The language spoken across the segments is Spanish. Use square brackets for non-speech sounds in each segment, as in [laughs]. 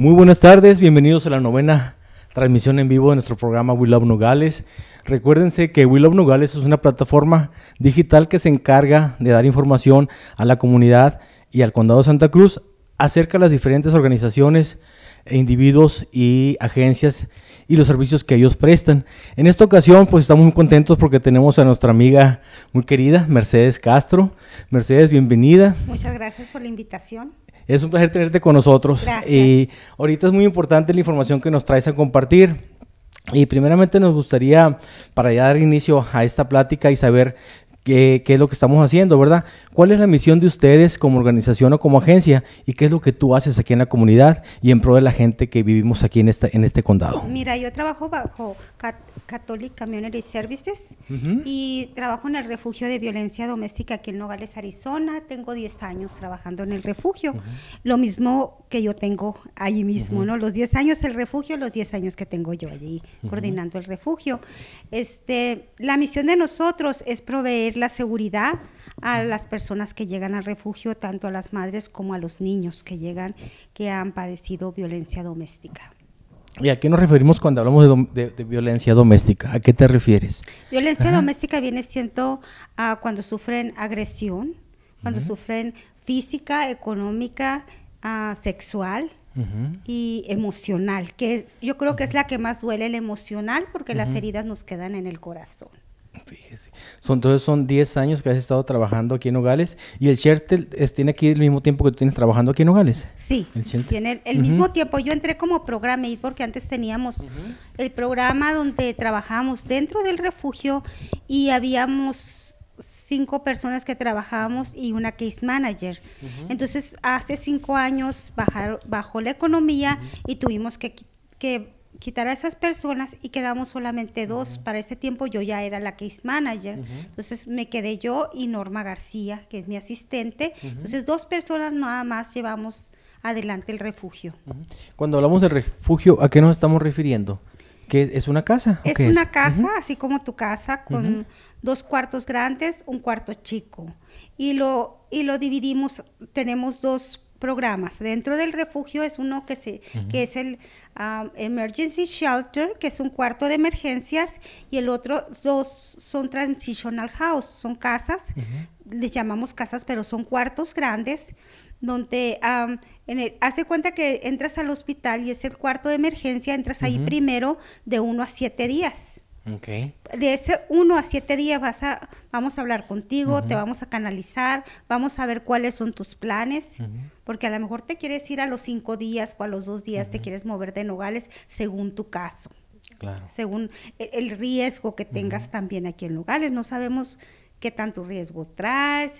Muy buenas tardes, bienvenidos a la novena transmisión en vivo de nuestro programa We Love Nogales. Recuérdense que We Love Nogales es una plataforma digital que se encarga de dar información a la comunidad y al condado de Santa Cruz acerca de las diferentes organizaciones, e individuos y agencias y los servicios que ellos prestan. En esta ocasión, pues estamos muy contentos porque tenemos a nuestra amiga muy querida, Mercedes Castro. Mercedes, bienvenida. Muchas gracias por la invitación. Es un placer tenerte con nosotros. Y ahorita es muy importante la información que nos traes a compartir. Y primeramente nos gustaría, para ya dar inicio a esta plática y saber qué, es lo que estamos haciendo, ¿verdad? ¿Cuál es la misión de ustedes como organización o como agencia? ¿Y qué es lo que tú haces aquí en la comunidad y en pro de la gente que vivimos aquí en, esta, en este condado? Mira, yo trabajo bajo Catholic y Services y trabajo en el refugio de violencia doméstica aquí en Nogales, Arizona. Tengo 10 años trabajando en el refugio, lo mismo que yo tengo allí mismo, ¿no? Los 10 años el refugio, los 10 años que tengo yo allí coordinando el refugio. Este, la misión de nosotros es proveer la seguridad a las personas que llegan al refugio, tanto a las madres como a los niños que llegan que han padecido violencia doméstica. ¿Y a qué nos referimos cuando hablamos de, violencia doméstica? ¿A qué te refieres? Violencia doméstica viene siendo ah, cuando sufren agresión, cuando sufren física, económica, ah, sexual y emocional, que yo creo que es la que más duele, el emocional, porque las heridas nos quedan en el corazón. Fíjese. Son, entonces son 10 años que has estado trabajando aquí en Nogales y el Chertel tiene aquí el mismo tiempo que tú tienes trabajando aquí en Nogales. Sí, tiene el, mismo tiempo. Yo entré como programa porque antes teníamos el programa donde trabajábamos dentro del refugio y habíamos cinco personas que trabajábamos y una case manager. Entonces hace cinco años bajó la economía y tuvimos que quitar a esas personas y quedamos solamente dos. Para ese tiempo yo ya era la case manager. Entonces me quedé yo y Norma García, que es mi asistente. Entonces dos personas nada más llevamos adelante el refugio. Cuando hablamos del refugio, ¿a qué nos estamos refiriendo? ¿Que es una casa? Es una casa, así como tu casa, con dos cuartos grandes, un cuarto chico. Y lo, y lo dividimos, tenemos dos programas. Dentro del refugio es uno que, se, que es el ah, Emergency Shelter, que es un cuarto de emergencias, y el otro dos son Transitional House, son casas, les llamamos casas, pero son cuartos grandes, donde hace cuenta que entras al hospital y es el cuarto de emergencia, entras ahí primero de uno a siete días. De ese uno a siete días vas a, vamos a hablar contigo, te vamos a canalizar, vamos a ver cuáles son tus planes, porque a lo mejor te quieres ir a los cinco días o a los dos días, te quieres mover de Nogales según tu caso. Claro. Según e, el, riesgo que tengas también aquí en Nogales, no sabemos qué tanto riesgo traes,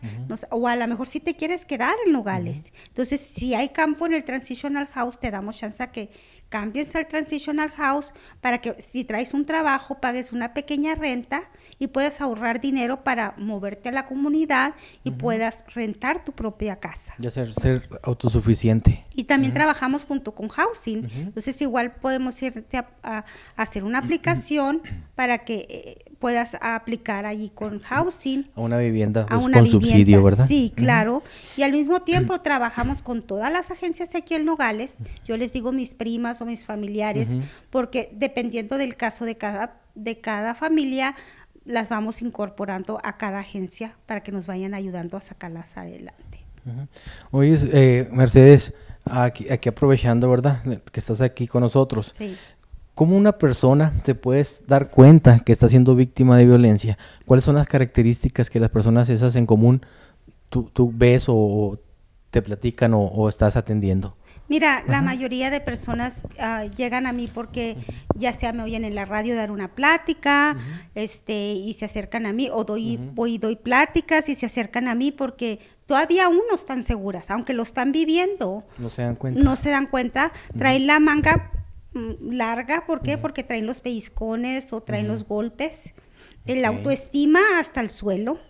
o a lo mejor si sí te quieres quedar en Nogales. Entonces, si hay campo en el Transitional House, te damos chance a que cambies al transitional house para que si traes un trabajo pagues una pequeña renta y puedas ahorrar dinero para moverte a la comunidad y puedas rentar tu propia casa. Ya hacer ser autosuficiente. Y también trabajamos junto con housing. Entonces igual podemos irte a, hacer una [clears throat] aplicación para que eh, puedas aplicar allí con housing. A una vivienda pues, con subsidio, ¿verdad? Sí, claro. Y al mismo [clears throat] tiempo trabajamos con todas las agencias aquí en Nogales. Yo les digo mis primas o mis familiares, porque dependiendo del caso de cada, de cada familia, las vamos incorporando a cada agencia para que nos vayan ayudando a sacarlas adelante. Oye, eh, Mercedes, aquí, aquí, aprovechando, ¿verdad? Que estás aquí con nosotros. Sí. ¿Cómo una persona te puede dar cuenta que está siendo víctima de violencia? ¿Cuáles son las características que las personas esas en común tú, ves o te platican o estás atendiendo? Mira, la mayoría de personas ah, llegan a mí porque ya sea me oyen en la radio dar una plática, este, y se acercan a mí, o doy, voy doy pláticas y se acercan a mí porque todavía aún no están seguras, aunque lo están viviendo. No se dan cuenta. No se dan cuenta, traen la manga mm, larga, ¿por qué? Porque traen los pellizcones o traen los golpes, El autoestima hasta el suelo.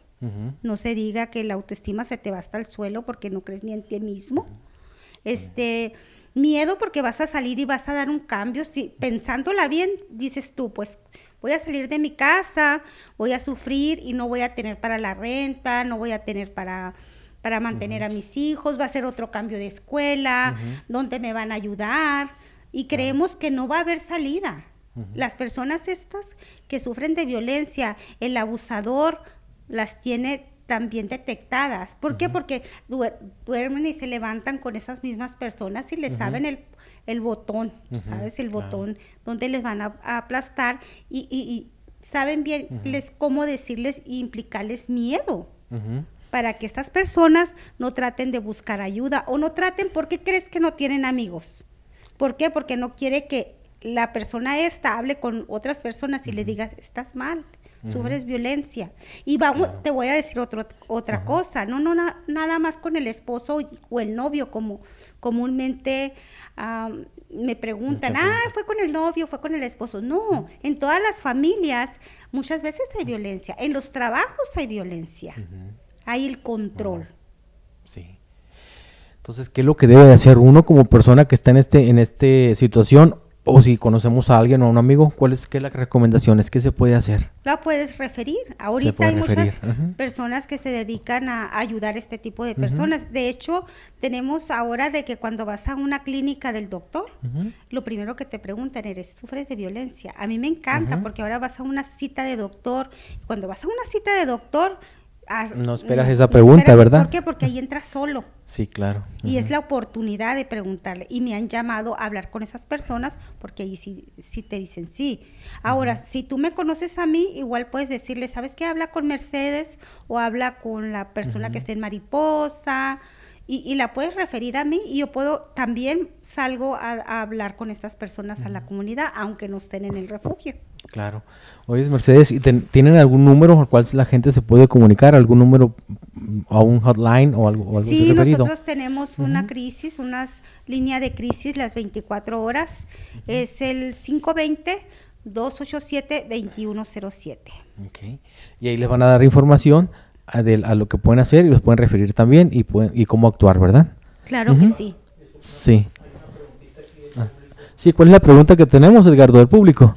No se diga que la autoestima se te va hasta el suelo porque no crees ni en ti mismo. Este, miedo porque vas a salir y vas a dar un cambio. Si, pensándola bien, dices tú, pues voy a salir de mi casa, voy a sufrir y no voy a tener para la renta, no voy a tener para para mantener a mis hijos, va a ser otro cambio de escuela, ¿dónde donde me van a ayudar y creemos que no va a haber salida. Las personas estas que sufren de violencia, el abusador las tiene también detectadas. ¿Por qué? Porque duermen y se levantan con esas mismas personas y les saben el, botón, ¿sabes? El botón donde les van a, aplastar y, saben bien les, cómo decirles y implicarles miedo. Para que estas personas no traten de buscar ayuda o no traten porque crees que no tienen amigos. ¿Por qué? Porque no quiere que la persona esta hable con otras personas y le diga, estás mal, sufres violencia. Y vamos, te voy a decir otra otra cosa, no, no nada más con el esposo o el novio, como comúnmente me preguntan, ah, fue con el novio, fue con el esposo. No, en todas las familias muchas veces hay violencia, en los trabajos hay violencia, hay el control. Sí. Entonces, ¿qué es lo que debe de hacer uno como persona que está en este en esta situación o si conocemos a alguien o a un amigo, ¿cuál es, qué la recomendación? ¿Es que se puede hacer? La puedes referir. Ahorita hay muchas personas que se dedican a ayudar a este tipo de personas. De hecho, tenemos ahora de que cuando vas a una clínica del doctor, lo primero que te preguntan es, ¿sufres de violencia? A mí me encanta porque ahora vas a una cita de doctor. Cuando vas a una cita de doctor, no mm, esperas esa pregunta, ¿verdad? ¿Por Porque ahí entras solo. Sí, claro. Y es la oportunidad de preguntarle. Y me han llamado a hablar con esas personas porque ahí sí, sí te dicen sí. Ahora, si tú me conoces a mí, igual puedes decirle, ¿sabes qué? Habla con Mercedes o habla con la persona que está en Mariposa. Y, la puedes referir a mí y yo puedo también salgo a, a hablar con estas personas a la comunidad, aunque no estén en el refugio. Claro. Oye, Mercedes, ¿tienen algún número al cual la gente se puede comunicar? ¿Algún número mm, a un hotline o algo? O sí, nosotros tenemos una crisis, una línea de crisis las 24 horas. Es el 520-287-2107. Y ahí les van a dar información a, lo que pueden hacer y los pueden referir también y, pueden, y cómo actuar, ¿verdad? Claro que sí. Sí. Ah. Sí, ¿cuál es la pregunta que tenemos, Edgardo, del público?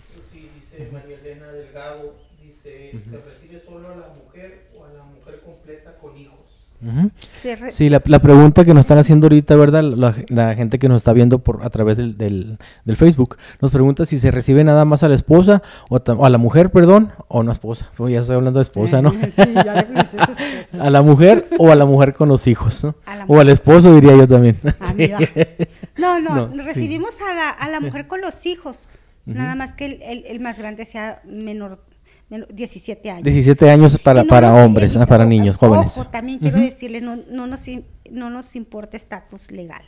Sí, la, pregunta que nos están haciendo ahorita, ¿verdad? La, gente que nos está viendo por a través del, Facebook nos pregunta si se recibe nada más a la esposa o a, la mujer, perdón, o no esposa. Pues ya estoy hablando de esposa, ¿no? [laughs] [laughs] a la mujer o a la mujer con los hijos, ¿no? o al esposo, diría yo también. Ah, [laughs] no, no, recibimos a, la, mujer con los hijos. Nada más que el más grande sea menor 17 años. 17 años para, para hombres, para niños, jóvenes. también quiero decirle, no, no, nos, no nos importa estatus legal.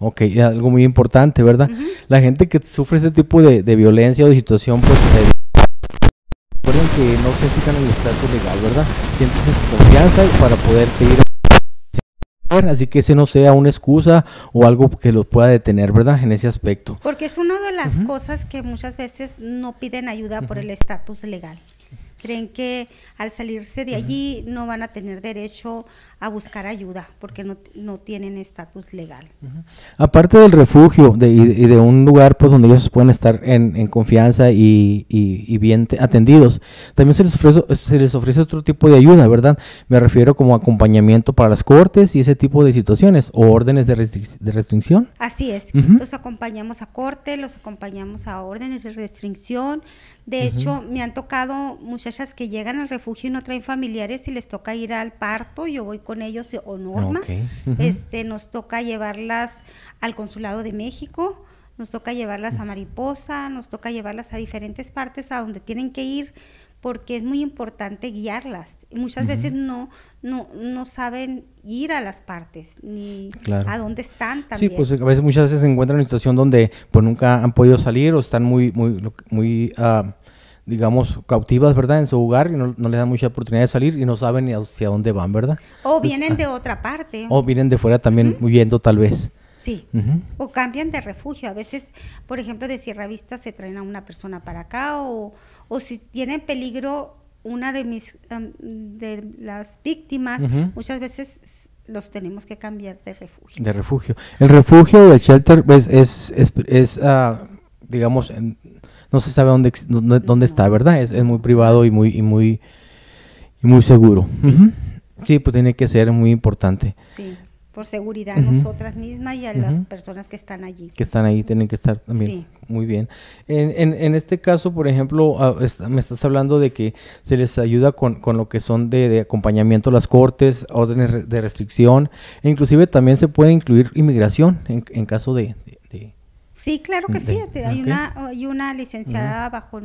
Ok, algo muy importante, ¿verdad? La gente que sufre este tipo de, violencia o de situación, pues recuerden que no se fijan en el estatus legal, ¿verdad? Siempre se confianza para poder pedir así que ese no sea una excusa o algo que los pueda detener, ¿verdad? En ese aspecto. Porque es una de las cosas que muchas veces no piden ayuda por el estatus legal creen que al salirse de allí no van a tener derecho a buscar ayuda porque no, tienen estatus legal. Aparte del refugio de, y, de un lugar pues donde ellos pueden estar en, confianza y, y, bien atendidos, también se les, ofrece, se les ofrece otro tipo de ayuda, ¿verdad? Me refiero como acompañamiento para las cortes y ese tipo de situaciones o órdenes de, restricción. Así es, los acompañamos a corte, los acompañamos a órdenes de restricción, de hecho, me han tocado muchachas que llegan al refugio y no traen familiares y les toca ir al parto, yo voy con ellos eh, o Norma. Este nos toca llevarlas al consulado de México, nos toca llevarlas a Mariposa, nos toca llevarlas a diferentes partes a donde tienen que ir porque es muy importante guiarlas. Muchas veces no, no, saben ir a las partes, ni a dónde están también. Sí, pues a veces, muchas veces se encuentran en una situación donde pues nunca han podido salir o están muy, muy, muy ah, digamos, cautivas, ¿verdad? En su hogar y no, no, les dan mucha oportunidad de salir y no saben ni hacia dónde van, ¿verdad? O vienen ah, de otra parte. O vienen de fuera también huyendo tal vez. Sí. O cambian de refugio. A veces, por ejemplo, de Sierra Vista se traen a una persona para acá o o si tiene peligro una de mis em, de las víctimas, muchas veces los tenemos que cambiar de refugio. De refugio. El refugio o el shelter pues, es, es, es, ah, digamos, no se sabe dónde, dónde, está, ¿verdad? Es, muy privado y muy, y muy, muy seguro. Sí. pues tiene que ser muy importante. Sí por seguridad nosotras mismas y a las personas que están allí. Que están ahí, tienen que estar también. Sí. Muy bien. En, en, este caso, por ejemplo, ah, me estás hablando de que se les ayuda con, lo que son de, acompañamiento a las cortes, órdenes de restricción, e inclusive también se puede incluir inmigración en, caso de, Sí, claro que sí. Hay, una, hay una licenciada bajo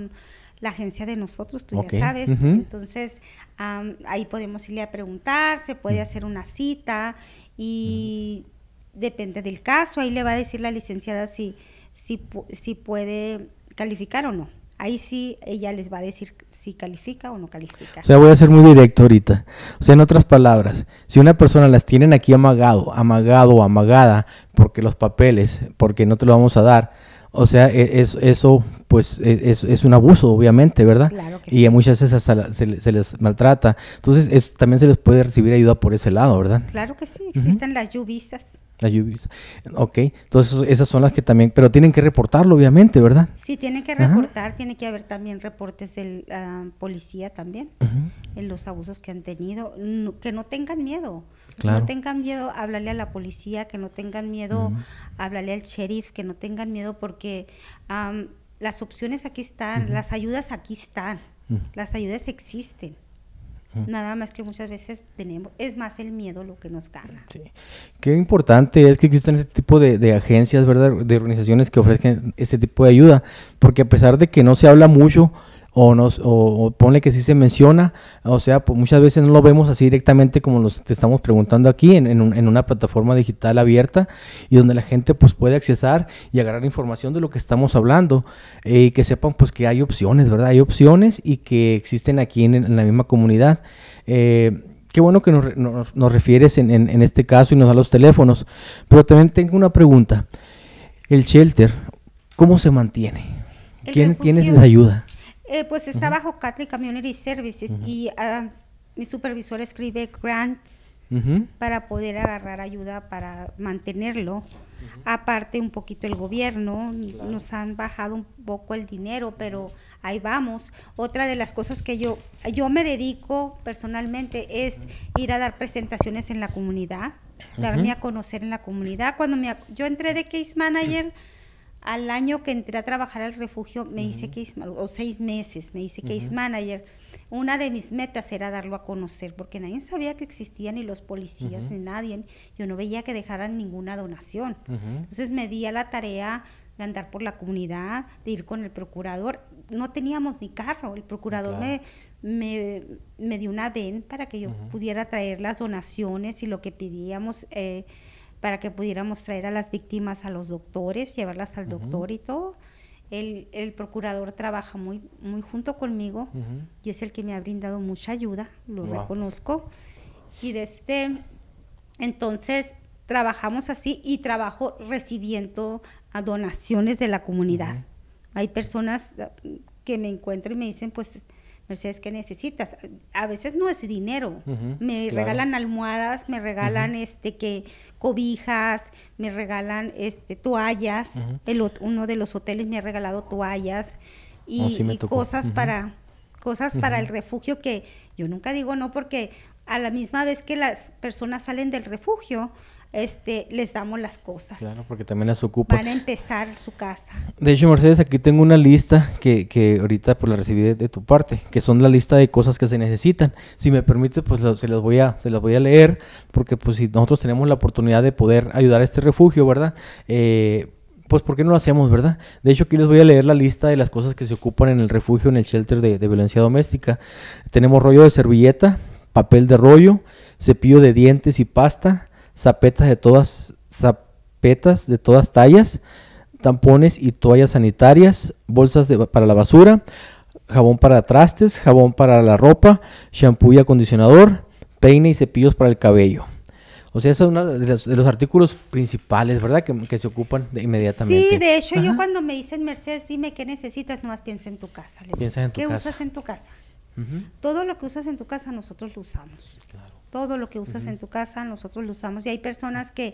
la agencia de nosotros, tú ya sabes. Entonces, ahí podemos irle a preguntar, se puede hacer una cita y depende del caso, ahí le va a decir la licenciada si, si, si puede calificar o no. Ahí sí ella les va a decir si califica o no califica. O sea, voy a ser muy directo ahorita. O sea, en otras palabras, si una persona las tienen aquí amagado, amagado o amagada, porque los papeles, porque no te lo vamos a dar, o sea, e, es, eso pues e, es, un abuso, obviamente, ¿verdad? Claro que y muchas veces hasta se, les maltrata. Entonces, también se les puede recibir ayuda por ese lado, ¿verdad? Claro que sí, existen las lluvisas. Las lluvias. Ok, entonces esas son las que también, pero tienen que reportarlo, obviamente, ¿verdad? Sí, tienen que reportar, tiene que haber también reportes del la ah, policía también, en los abusos que han tenido, que no tengan miedo no tengan miedo, hablarle a la policía, que no tengan miedo, a hablarle al sheriff, que no tengan miedo porque las opciones aquí están, las ayudas aquí están, las ayudas existen. Nada más que muchas veces tenemos, es más el miedo lo que nos gana. Qué importante es que existan este tipo de, agencias, De organizaciones que ofrezcan este tipo de ayuda, porque a pesar de que no se habla mucho, o, nos, o, ponle que sí se menciona, o sea, pues, muchas veces no lo vemos así directamente como nos te estamos preguntando aquí en, una plataforma digital abierta y donde la gente pues puede accesar y agarrar información de lo que estamos hablando y eh, que sepan pues que hay opciones, ¿verdad? Hay opciones y que existen aquí en, la misma comunidad. Eh, qué bueno que nos, nos, refieres en este caso y nos da los teléfonos, pero también tengo una pregunta. El shelter, ¿cómo se mantiene? ¿Quién, tiene esa ayuda? Eh, pues está bajo Catholic Community Services y ah, mi supervisor escribe grants para poder agarrar ayuda para mantenerlo. Aparte un poquito el gobierno, nos han bajado un poco el dinero, pero ahí vamos. Otra de las cosas que yo, yo me dedico personalmente es ir a dar presentaciones en la comunidad, darme a conocer en la comunidad. Cuando me, yo entré de case manager al año que entré a trabajar al refugio, me que case o seis meses, me hice case manager. Una de mis metas era darlo a conocer, porque nadie sabía que existía ni los policías, ni nadie. Yo no veía que dejaran ninguna donación. Entonces me di a la tarea de andar por la comunidad, de ir con el procurador. No teníamos ni carro. El procurador me, dio una ven para que yo pudiera traer las donaciones y lo que pedíamos. Eh, para que pudiéramos traer a las víctimas a los doctores, llevarlas al doctor y todo. El, procurador trabaja muy, muy junto conmigo y es el que me ha brindado mucha ayuda, lo reconozco. Y desde este, entonces trabajamos así y trabajo recibiendo donaciones de la comunidad. Hay personas que me encuentran y me dicen, pues Mercedes, ¿qué necesitas? A veces no es dinero. me regalan almohadas, me regalan este que cobijas, me regalan este toallas. El, uno de los hoteles me ha regalado toallas y, oh, y cosas para cosas para el refugio que yo nunca digo no porque a la misma vez que las personas salen del refugio, este, les damos las cosas. Claro, porque también las ocupan. Van a empezar su casa. De hecho, Mercedes, aquí tengo una lista que, que ahorita pues, la recibí de, tu parte, que son la lista de cosas que se necesitan. Si me permite, pues se, las voy a, se las voy a leer, porque pues si nosotros tenemos la oportunidad de poder ayudar a este refugio, ¿verdad? Eh, pues ¿por qué no lo hacemos, verdad? De hecho, aquí les voy a leer la lista de las cosas que se ocupan en el refugio, en el shelter de violencia doméstica. Tenemos rollo de servilleta, papel de rollo, cepillo de dientes y pasta, zapetas de todas, zapetas de todas tallas, tampones y toallas sanitarias, bolsas para la basura, jabón para trastes, jabón para la ropa, shampoo y acondicionador, peine y cepillos para el cabello. O sea, eso es uno de los, artículos principales, ¿verdad? Que, se ocupan de inmediatamente. Sí, de hecho, yo cuando me dicen, Mercedes, dime qué necesitas, nomás piensa en tu casa. Piensa en tu ¿Qué usas en tu casa? Todo lo que usas en tu casa nosotros lo usamos. Claro. Todo lo que usas en tu casa, nosotros lo usamos. Y hay personas que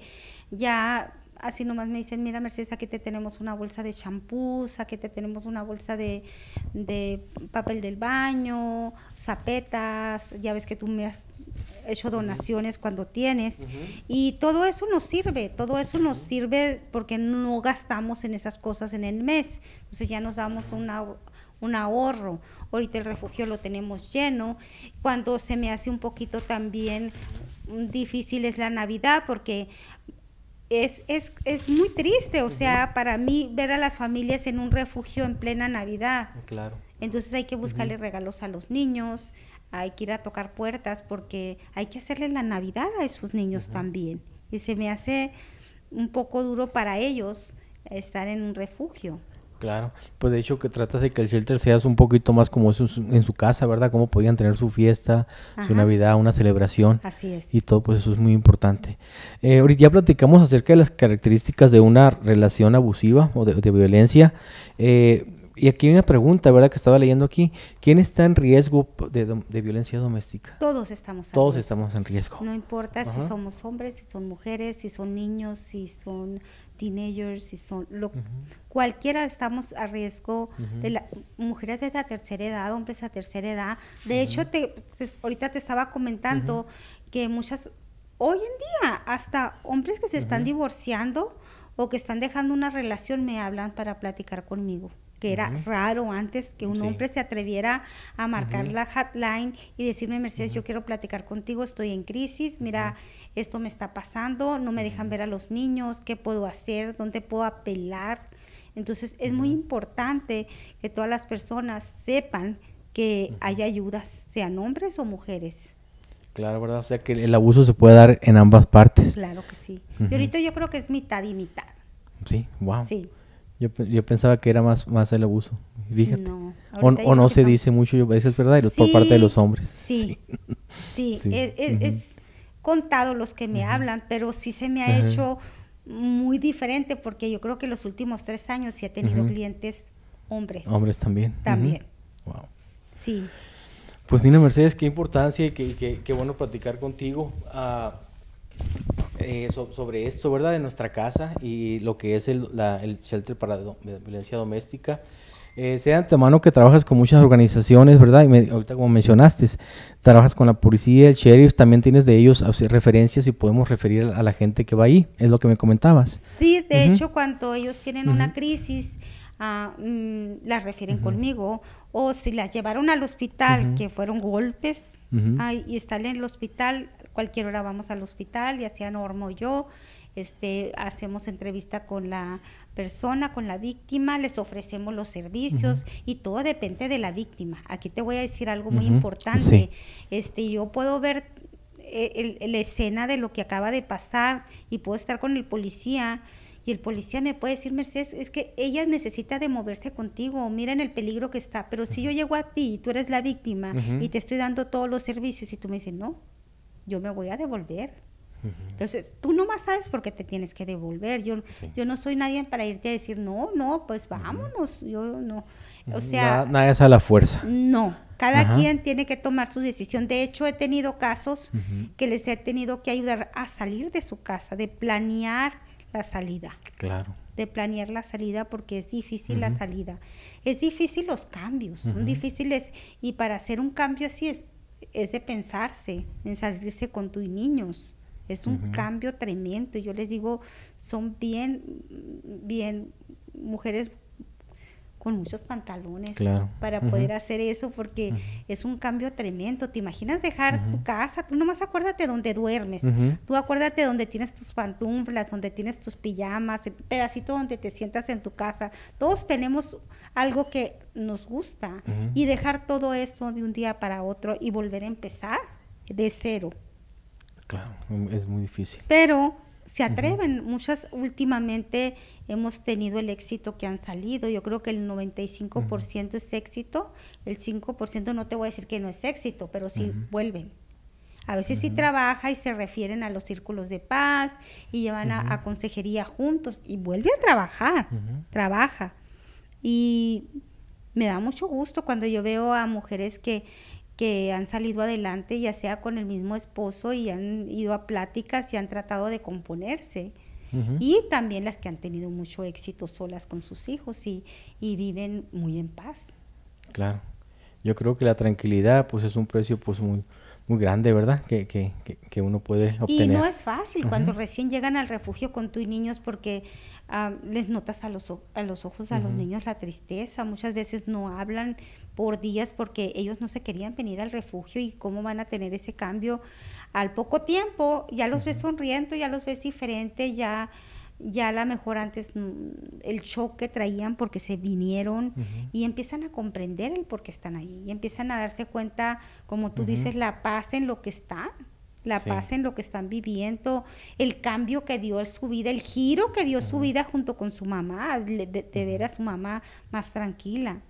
ya así nomás me dicen, mira Mercedes, aquí te tenemos una bolsa de champús, aquí te tenemos una bolsa de, papel del baño, zapetas, ya ves que tú me has hecho donaciones cuando tienes. Y todo eso nos sirve, todo eso nos sirve porque no gastamos en esas cosas en el mes. Entonces ya nos damos una un ahorro. Ahorita el refugio lo tenemos lleno. Cuando se me hace un poquito también difícil es la Navidad porque es, es, es muy triste, o sea, para mí ver a las familias en un refugio en plena Navidad. Claro. Entonces hay que buscarle regalos a los niños, hay que ir a tocar puertas porque hay que hacerle la Navidad a esos niños también. Y se me hace un poco duro para ellos estar en un refugio. Claro, pues de hecho que tratas de que el shelter sea un poquito más como eso en su casa, ¿verdad? Cómo podían tener su fiesta, su Navidad, una celebración. Así es. Y todo, pues eso es muy importante. Eh, ahorita ya platicamos acerca de las características de una relación abusiva o de, violencia. Eh, y aquí hay una pregunta, ¿verdad? Que estaba leyendo aquí. ¿Quién está en riesgo de, violencia doméstica? Todos estamos en Todos estamos en riesgo. No importa si somos hombres, si son mujeres, si son niños, si son teenagers, y son lo, cualquiera estamos a riesgo de la, mujeres de la tercera edad, hombres de tercera edad. De hecho, te, ahorita te estaba comentando que muchas hoy en día hasta hombres que se están divorciando o que están dejando una relación me hablan para platicar conmigo que era raro antes que un hombre se atreviera a marcar la hotline y decirme, Mercedes, yo quiero platicar contigo, estoy en crisis, mira, esto me está pasando, no me dejan ver a los niños, ¿qué puedo hacer? ¿Dónde puedo apelar? Entonces es muy importante que todas las personas sepan que hay ayudas, sean hombres o mujeres. Claro, ¿verdad? O sea que el abuso se puede dar en ambas partes. Claro que sí. Y ahorita yo creo que es mitad y mitad. Sí, wow. Sí. Yo, yo pensaba que era más, más el abuso, fíjate. o, no se dice mucho, yo, eso es verdad, por parte de los hombres. Sí, sí, [laughs] Es, contado los que me hablan, pero sí se me ha hecho muy diferente porque yo creo que los últimos tres años sí he tenido clientes hombres. Hombres también. También. Wow. Sí. Pues mira, Mercedes, qué importancia y qué, bueno platicar contigo. Ah, eh, sobre esto, ¿verdad? De nuestra casa y lo que es el, el shelter para violencia doméstica. Eh, sea de antemano que trabajas con muchas organizaciones, ¿verdad? Y ahorita como mencionaste, trabajas con la policía, el sheriff, también tienes de ellos referencias y podemos referir a la gente que va ahí, es lo que me comentabas. Sí, de hecho cuando ellos tienen una crisis, ah, mm, las refieren conmigo, o si las llevaron al hospital, que fueron golpes, y están en el hospital, cualquier hora vamos al hospital, ya sea Normo o yo, este, hacemos entrevista con la persona, con la víctima, les ofrecemos los servicios y todo depende de la víctima. Aquí te voy a decir algo muy importante. Este, yo puedo ver eh, la escena de lo que acaba de pasar y puedo estar con el policía y el policía me puede decir, Mercedes, es que ella necesita de moverse contigo, miren el peligro que está, pero si yo llego a ti, y tú eres la víctima y te estoy dando todos los servicios y tú me dices, no, yo me voy a devolver. Entonces, tú nomás sabes por qué te tienes que devolver. Yo, yo no soy nadie para irte a decir, no, no, pues vámonos. Yo no. O sea. es a la fuerza. No. Cada quien tiene que tomar su decisión. De hecho, he tenido casos que les he tenido que ayudar a salir de su casa, de planear la salida. Claro. De planear la salida porque es difícil la salida. Es difícil los cambios, son difíciles. Y para hacer un cambio así es es de pensarse, en salirse con tus niños. Es un cambio tremendo. Yo les digo, son bien, bien mujeres con muchos pantalones para poder hacer eso porque es un cambio tremendo. ¿Te imaginas dejar tu casa? Tú nomás acuérdate dónde duermes, tú acuérdate dónde tienes tus pantuflas, donde tienes tus pijamas, el pedacito donde te sientas en tu casa. Todos tenemos algo que nos gusta y dejar todo esto de un día para otro y volver a empezar de cero. Claro, es muy difícil. Pero se atreven. Muchas últimamente hemos tenido el éxito que han salido. Yo creo que el 95% es éxito, el 5% no te voy a decir que no es éxito, pero sí vuelven. A veces sí trabaja y se refieren a los círculos de paz y llevan a, consejería juntos y vuelve a trabajar, trabaja. Y me da mucho gusto cuando yo veo a mujeres que que han salido adelante, ya sea con el mismo esposo y han ido a pláticas y han tratado de componerse. Y también las que han tenido mucho éxito solas con sus hijos y, y viven muy en paz. Claro. Yo creo que la tranquilidad pues es un precio pues muy, muy grande, ¿verdad? Que, uno puede obtener. Y no es fácil cuando recién llegan al refugio con tus niños porque ah, les notas a los, a los ojos a los niños la tristeza, muchas veces no hablan, por días porque ellos no se querían venir al refugio y cómo van a tener ese cambio al poco tiempo. Ya los ves sonriendo, ya los ves diferente, ya ya a lo mejor antes mm, el shock que traían porque se vinieron y empiezan a comprender el por qué están ahí y empiezan a darse cuenta, como tú dices, la paz en lo que están, la paz en lo que están viviendo, el cambio que dio su vida, el giro que dio su vida junto con su mamá, de, de ver a su mamá más tranquila.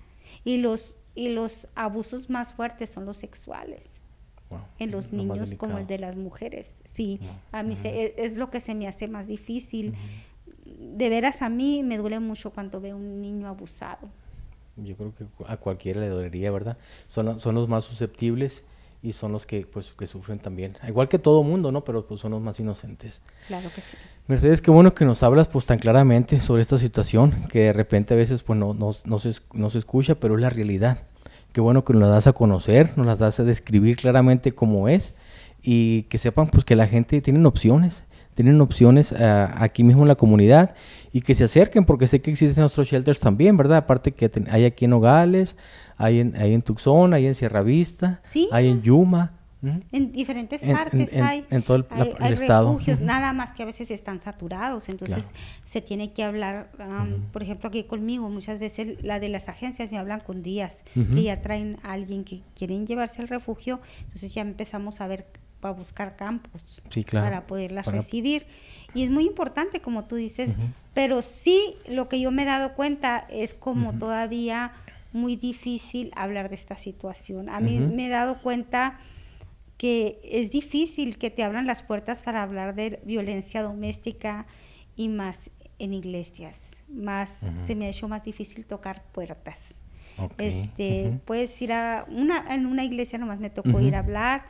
Y los y los abusos más fuertes son los sexuales. En los niños como el de las mujeres. Sí, a mí e, es, lo que se me hace más difícil. De veras a mí me duele mucho cuando veo un niño abusado. Yo creo que a cualquiera le dolería, ¿verdad? Son, son los más susceptibles y son los que, pues, que sufren también. Igual que todo mundo, ¿no? Pero pues son los más inocentes. Claro que sí. Mercedes, qué bueno que nos hablas pues tan claramente sobre esta situación, que de repente a veces pues no, no, se, no se escucha, pero es la realidad. Qué bueno que nos la das a conocer, nos las das a describir claramente cómo es y que sepan pues que la gente tiene opciones tienen opciones eh, aquí mismo en la comunidad y que se acerquen porque sé que existen otros shelters también, ¿verdad? Aparte que hay aquí en Nogales, hay en, hay Tucson, hay en Sierra Vista, hay en Yuma. En diferentes partes hay, en todo el, refugios, nada más que a veces están saturados, entonces se tiene que hablar, por ejemplo, aquí conmigo, muchas veces la de las agencias me hablan con días, y ya traen a alguien que quieren llevarse al refugio, entonces ya empezamos a ver a buscar campos para poderlas recibir. Y es muy importante, como tú dices, pero sí lo que yo me he dado cuenta es como todavía muy difícil hablar de esta situación. A mí me he dado cuenta que es difícil que te abran las puertas para hablar de violencia doméstica y más en iglesias. Más se me ha hecho más difícil tocar puertas. Este, puedes ir a una en una iglesia nomás me tocó ir a hablar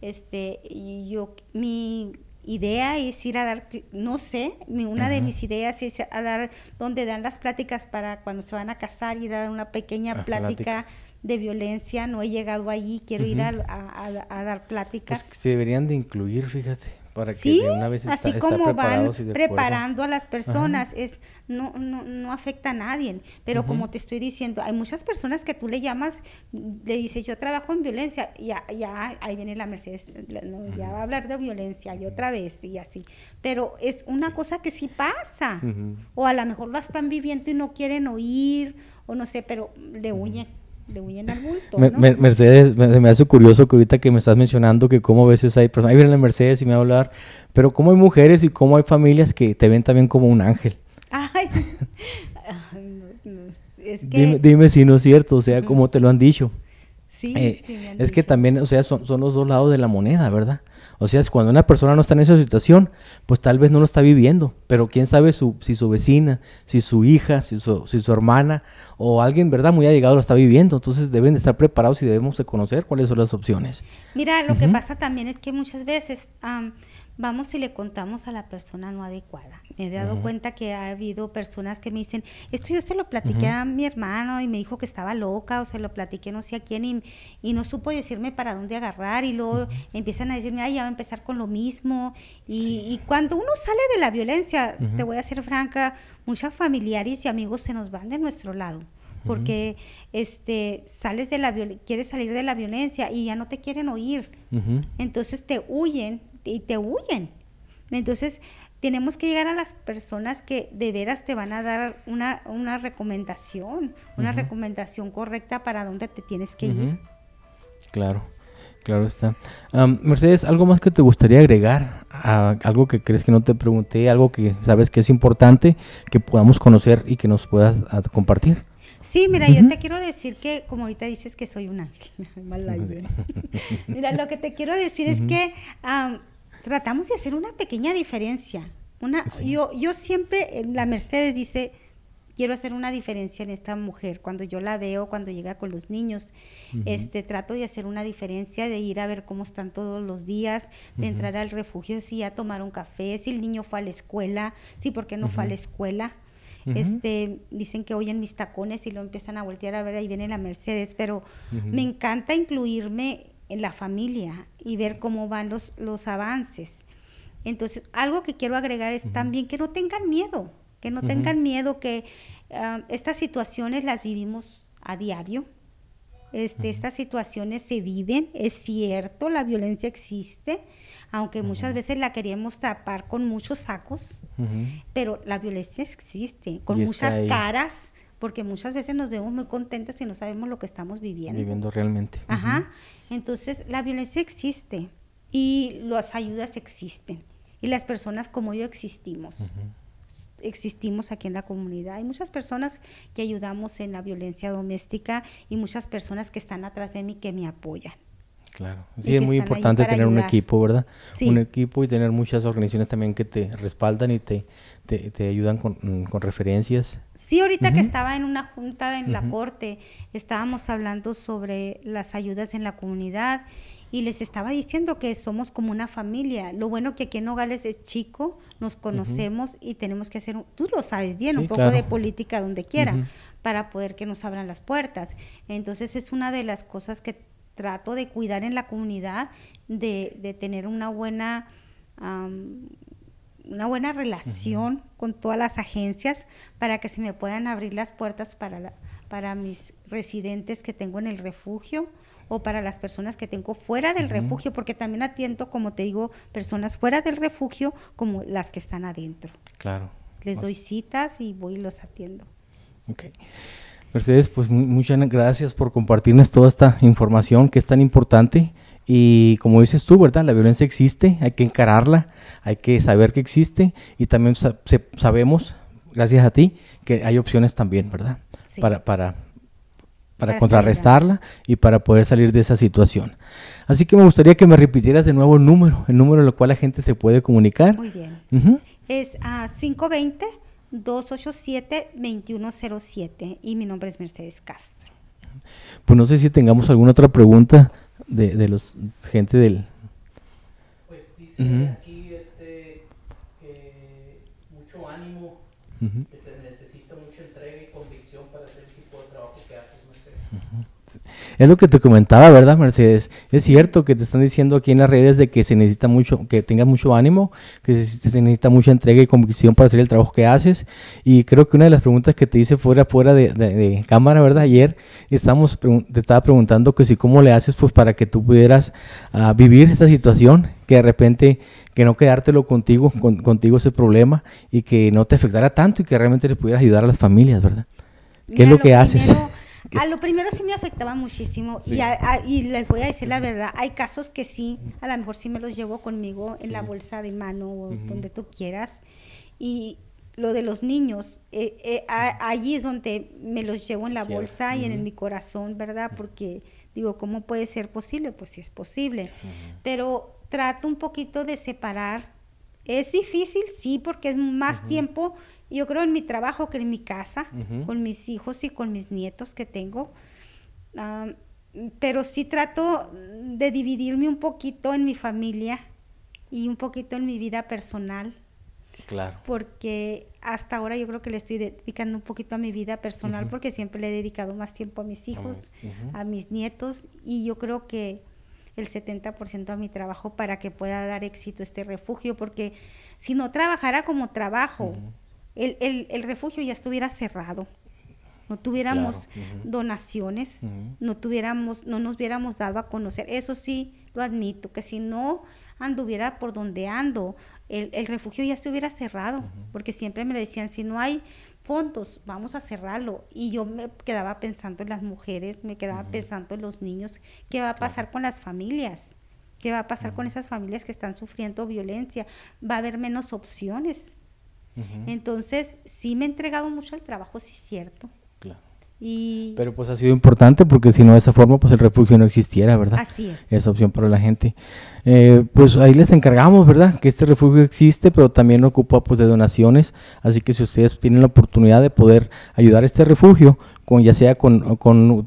este, yo, mi idea es ir a dar, no sé, una de mis ideas es a dar donde dan las pláticas para cuando se van a casar y dar una pequeña plática, de violencia, no he llegado allí, quiero ir a, dar pláticas. Pues, se deberían de incluir, fíjate, ¿Sí? así como van preparando a las personas, es no, no, no afecta a nadie. Pero como te estoy diciendo, hay muchas personas que tú le llamas, le dices, yo trabajo en violencia, ya, ya ahí viene la Mercedes, ya va a hablar de violencia y otra vez y así. Pero es una cosa que sí pasa. O a lo mejor lo están viviendo y no quieren oír, o no sé, pero le huyen. Mercedes, me, hace curioso que ahorita que me estás mencionando que cómo a veces hay personas, ahí viene la Mercedes y me va a hablar, pero cómo hay mujeres y cómo hay familias que te ven también como un ángel. Ay, [laughs] [laughs] es que... dime, dime si no es cierto, o sea, cómo te lo han dicho. Eh, es que también, o sea, son, los dos lados de la moneda, ¿verdad? O sea, es cuando una persona no está en esa situación, pues tal vez no lo está viviendo, pero quién sabe si su vecina, si su hija, si su, si su hermana o alguien, ¿verdad? Muy allegado lo está viviendo. Entonces deben de estar preparados y debemos de conocer cuáles son las opciones. Mira, lo que pasa también es que muchas veces vamos y le contamos a la persona no adecuada. Me he dado cuenta que ha habido personas que me dicen, esto yo se lo platiqué a mi hermano y me dijo que estaba loca o se lo platiqué no sé a quién y, no supo decirme para dónde agarrar y luego empiezan a decirme, ay, ya va a empezar con lo mismo. Y, cuando uno sale de la violencia, te voy a ser franca, muchos familiares y amigos se nos van de nuestro lado porque este sales de la quieres salir de la violencia y ya no te quieren oír. Entonces te huyen y te huyen. Entonces, tenemos que llegar a las personas que de veras te van a dar una, una recomendación, una recomendación correcta para dónde te tienes que ir. Claro, claro está. Mercedes, ¿algo más que te gustaría agregar? algo que crees que no te pregunté, algo que sabes que es importante que podamos conocer y que nos puedas ah, compartir. Sí, mira, yo te quiero decir que, como ahorita dices que soy un ángel, [laughs] mira, lo que te quiero decir es que tratamos de hacer una pequeña diferencia. Una, yo, yo siempre, eh, la Mercedes dice, quiero hacer una diferencia en esta mujer. Cuando yo la veo, cuando llega con los niños, este, trato de hacer una diferencia, de ir a ver cómo están todos los días, de entrar al refugio, si a tomar un café, si el niño fue a la escuela, sí por qué no fue a la escuela. Este, dicen que oyen mis tacones y lo empiezan a voltear a ver, ahí viene la Mercedes, pero me encanta incluirme en la familia y ver cómo van los, los avances. Entonces, algo que quiero agregar es también que no tengan miedo, que no tengan miedo, que ah, estas situaciones las vivimos a diario. Este, Estas situaciones se viven, es cierto, la violencia existe, aunque muchas veces la queríamos tapar con muchos sacos, pero la violencia existe, con muchas caras, porque muchas veces nos vemos muy contentas y no sabemos lo que estamos viviendo. Viviendo realmente. Ajá. Entonces, la violencia existe y las ayudas existen y las personas como yo existimos. existimos aquí en la comunidad. Hay muchas personas que ayudamos en la violencia doméstica y muchas personas que están atrás de mí que me apoyan. Claro, sí, es muy importante tener un equipo, ¿verdad? Un equipo y tener muchas organizaciones también que te respaldan y te, te, ayudan mm, con, referencias. Sí, ahorita que estaba en una junta en la corte, estábamos hablando sobre las ayudas en la comunidad y les estaba diciendo que somos como una familia. Lo bueno que aquí en Nogales es chico, nos conocemos y tenemos que hacer, un, tú lo sabes bien, un poco de política donde quiera para poder que nos abran las puertas. Entonces es una de las cosas que trato de cuidar en la comunidad, de, tener una buena, una buena relación con todas las agencias para que se me puedan abrir las puertas para, para mis residentes que tengo en el refugio o para las personas que tengo fuera del refugio, porque también atiendo, como te digo, personas fuera del refugio como las que están adentro. Claro. Les doy citas y voy los atiendo. okay Mercedes, pues muchas gracias por compartirnos toda esta información que es tan importante. Y como dices tú, ¿verdad? La violencia existe, hay que encararla, hay que saber que existe y también sabemos, gracias a ti, que hay opciones también, ¿verdad? Para, para, contrarrestarla y para poder salir de esa situación. Así que me gustaría que me repitieras de nuevo el número, el número en cual la gente se puede comunicar. Muy bien. Es a 520. 287-2107 y mi nombre es Mercedes Castro. Pues no sé si tengamos alguna otra pregunta de, los gente del... Pues dice aquí este, que mucho ánimo, Es lo que te comentaba, ¿verdad, Mercedes? Es cierto que te están diciendo aquí en las redes de que se necesita mucho, que tengas mucho ánimo, que se, necesita mucha entrega y convicción para hacer el trabajo que haces. Y creo que una de las preguntas que te hice fuera, fuera de, cámara, ¿verdad? Ayer te estaba preguntando que si cómo le haces pues para que tú pudieras ah, vivir esta situación, que de repente que no quedártelo contigo, contigo ese problema y que no te afectara tanto y que realmente le pudieras ayudar a las familias, ¿verdad? ¿Qué es lo, que haces? a lo primero sí me afectaba muchísimo y, les voy a decir la verdad, hay casos que sí, a lo mejor sí me los llevo conmigo en la bolsa de mano o donde tú quieras. Y lo de los niños, eh, eh, allí es donde me los llevo en la bolsa y en, mi corazón, ¿verdad? Porque digo, ¿cómo puede ser posible? Pues sí es posible. Pero trato un poquito de separar. Es difícil, sí, porque es más tiempo yo creo en mi trabajo que en mi casa, con mis hijos y con mis nietos que tengo. pero sí trato de dividirme un poquito en mi familia y un poquito en mi vida personal. Claro. Porque hasta ahora yo creo que le estoy dedicando un poquito a mi vida personal porque siempre le he dedicado más tiempo a mis hijos, a mis nietos y yo creo que el 70% a mi trabajo para que pueda dar éxito este refugio porque si no trabajara como trabajo, el, el, refugio ya estuviera cerrado no tuviéramos donaciones, no tuviéramos, no nos hubiéramos dado a conocer. Eso sí lo admito, que si no anduviera por donde ando, el, el refugio ya se hubiera cerrado, porque siempre me decían, si no hay fondos, vamos a cerrarlo. Y yo me quedaba pensando en las mujeres, me quedaba pensando en los niños, qué va a pasar con las familias. ¿Qué va a pasar con esas familias que están sufriendo violencia? ¿Va a haber menos opciones? Entonces, sí me he entregado mucho al trabajo, sí es cierto. Claro. Pero pues ha sido importante porque si no de esa forma pues el refugio no existiera, ¿verdad? Así es. Esa opción para la gente. Eh, pues ahí les encargamos, ¿verdad? Que este refugio existe, pero también ocupa pues de donaciones. Así que si ustedes tienen la oportunidad de poder ayudar a este refugio, con, ya sea con, con,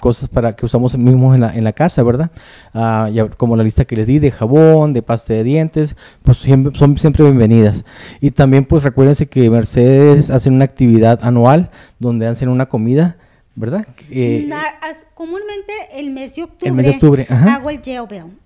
cosas para que usamos mismos en la, en la casa, ¿verdad? Ah, como la lista que les di de jabón, de pasta de dientes, pues siempre, son siempre bienvenidas. Y también pues recuérdense que Mercedes hacen una actividad anual donde hacen una comida. ¿Verdad? Eh, comúnmente el mes de octubre, hago el jail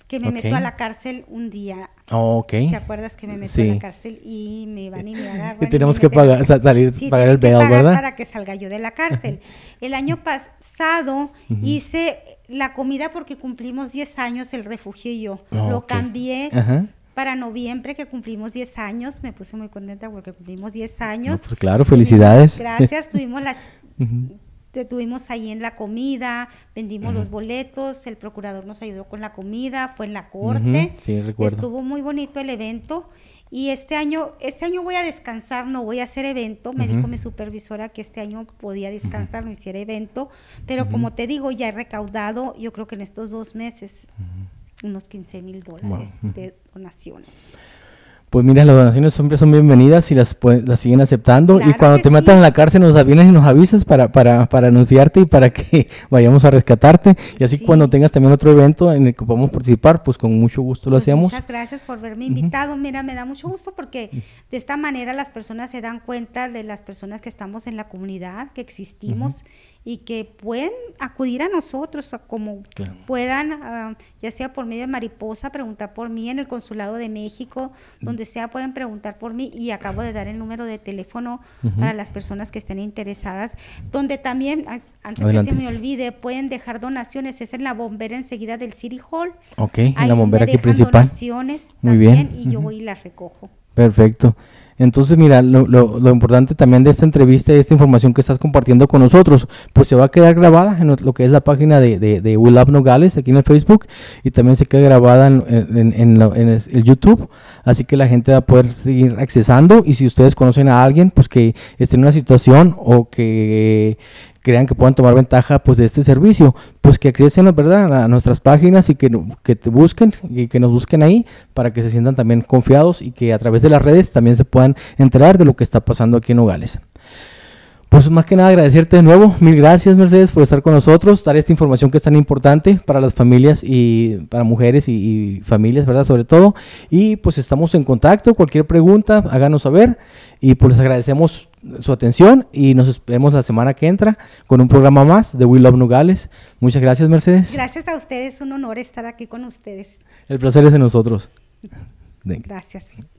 que me meto a la cárcel un día Ah, ok. ¿Te acuerdas que me metí en la cárcel y me van y me [laughs] Y tenemos que pagar, salir, pagar el bail, ¿verdad? Para que salga yo de la cárcel. el año pasado hice la comida porque cumplimos 10 años el refugio y yo. Ah, Lo cambié. Para noviembre, que cumplimos 10 años, me puse muy contenta porque cumplimos 10 años. pues claro, felicidades. Gracias, tuvimos la, [laughs] estuvimos ahí en la comida, vendimos los boletos, el procurador nos ayudó con la comida, fue en la corte. Estuvo muy bonito el evento. Y este año, este año voy a descansar, no voy a hacer evento. Me dijo mi supervisora que este año podía descansar, no hiciera evento. Pero como te digo, ya he recaudado, yo creo que en estos dos meses, unos 15 mil dólares de donaciones pues mira, las donaciones siempre son bienvenidas y las, las siguen aceptando. y cuando te matan en la cárcel nos avienes y nos avisas para, para, para, anunciarte y para que [laughs] vayamos a rescatarte. Y así cuando tengas también otro evento en el que podamos participar, pues con mucho gusto lo pues hacemos. Muchas gracias por verme invitado. Mira, me da mucho gusto porque de esta manera las personas se dan cuenta de las personas que estamos en la comunidad, que existimos y que pueden acudir a nosotros como puedan, ah, ya sea por medio de Mariposa, preguntar por mí en el Consulado de México, mm. donde sea pueden preguntar por mí y acabo de dar el número de teléfono para las personas que estén interesadas, donde también, antes que se me olvide, pueden dejar donaciones, es en la bombera enseguida del City Hall. Ok, la bombera aquí principal. Donaciones Muy también, bien. y yo voy y las recojo. Perfecto. Entonces, mira, lo, importante también de esta entrevista y esta información que estás compartiendo con nosotros, pues se va a quedar grabada en lo que es la página de, de, de aquí en el Facebook y también se queda grabada en, el YouTube, así que la gente va a poder seguir accesando y si ustedes conocen a alguien, pues que esté en una situación o que crean que puedan tomar ventaja pues de este servicio, pues que accesen ¿verdad? a nuestras páginas y que, que te busquen y que nos busquen ahí para que se sientan también confiados y que a través de las redes también se puedan enterar de lo que está pasando aquí en Nogales. Pues más que nada agradecerte de nuevo. Mil gracias, Mercedes, por estar con nosotros, dar esta información que es tan importante para las familias y para mujeres y, familias, ¿verdad? Sobre todo. Y pues estamos en contacto. Cualquier pregunta, háganos saber. Y pues les agradecemos su atención y nos vemos la semana que entra con un programa más de We Love Nogales. Muchas gracias, Mercedes. Gracias a ustedes. Un honor estar aquí con ustedes. El placer es de nosotros. [laughs] Gracias.